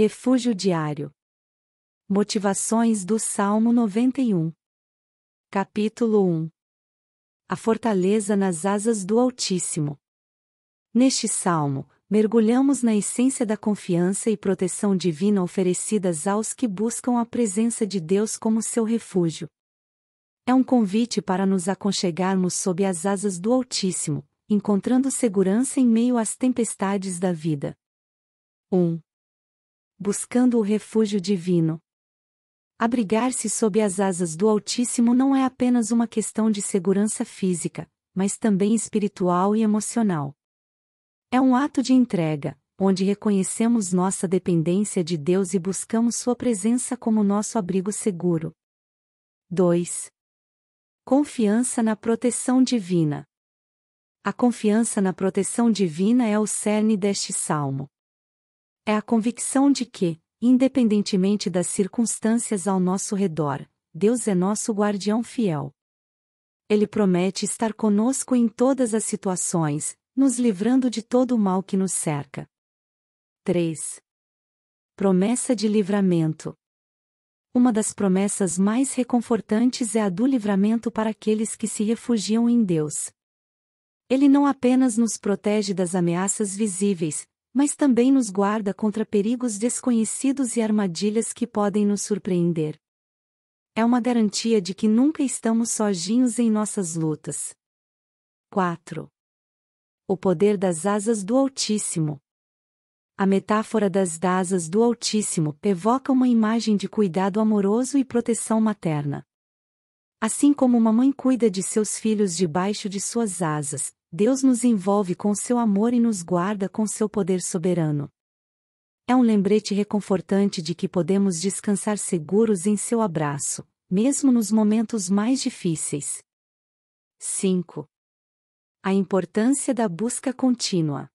Refúgio diário. Motivações do Salmo 91. Capítulo 1. A fortaleza nas asas do Altíssimo. Neste salmo, mergulhamos na essência da confiança e proteção divina oferecidas aos que buscam a presença de Deus como seu refúgio. É um convite para nos aconchegarmos sob as asas do Altíssimo, encontrando segurança em meio às tempestades da vida. 1 buscando o refúgio divino. Abrigar-se sob as asas do Altíssimo não é apenas uma questão de segurança física, mas também espiritual e emocional. É um ato de entrega, onde reconhecemos nossa dependência de Deus e buscamos Sua presença como nosso abrigo seguro. 2. Confiança na proteção divina. A confiança na proteção divina é o cerne deste salmo. É a convicção de que, independentemente das circunstâncias ao nosso redor, Deus é nosso guardião fiel. Ele promete estar conosco em todas as situações, nos livrando de todo o mal que nos cerca. 3. Promessa de livramento. Uma das promessas mais reconfortantes é a do livramento para aqueles que se refugiam em Deus. Ele não apenas nos protege das ameaças visíveis, mas também nos guarda contra perigos desconhecidos e armadilhas que podem nos surpreender. É uma garantia de que nunca estamos sozinhos em nossas lutas. 4. O poder das asas do Altíssimo. A metáfora das asas do Altíssimo evoca uma imagem de cuidado amoroso e proteção materna. Assim como uma mãe cuida de seus filhos debaixo de suas asas, Deus nos envolve com seu amor e nos guarda com seu poder soberano. É um lembrete reconfortante de que podemos descansar seguros em seu abraço, mesmo nos momentos mais difíceis. 5. A importância da busca contínua.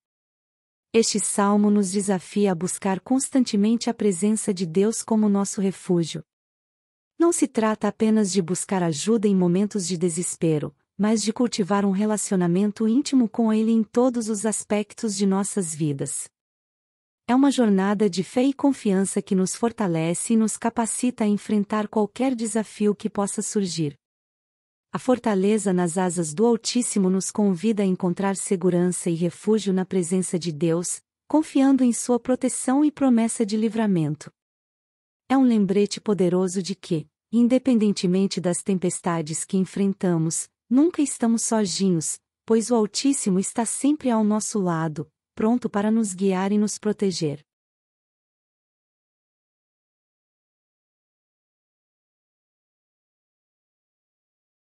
Este salmo nos desafia a buscar constantemente a presença de Deus como nosso refúgio. Não se trata apenas de buscar ajuda em momentos de desespero, mas de cultivar um relacionamento íntimo com Ele em todos os aspectos de nossas vidas. É uma jornada de fé e confiança que nos fortalece e nos capacita a enfrentar qualquer desafio que possa surgir. A fortaleza nas asas do Altíssimo nos convida a encontrar segurança e refúgio na presença de Deus, confiando em Sua proteção e promessa de livramento. É um lembrete poderoso de que, independentemente das tempestades que enfrentamos, Nunca estamos sozinhos, pois o Altíssimo está sempre ao nosso lado, pronto para nos guiar e nos proteger.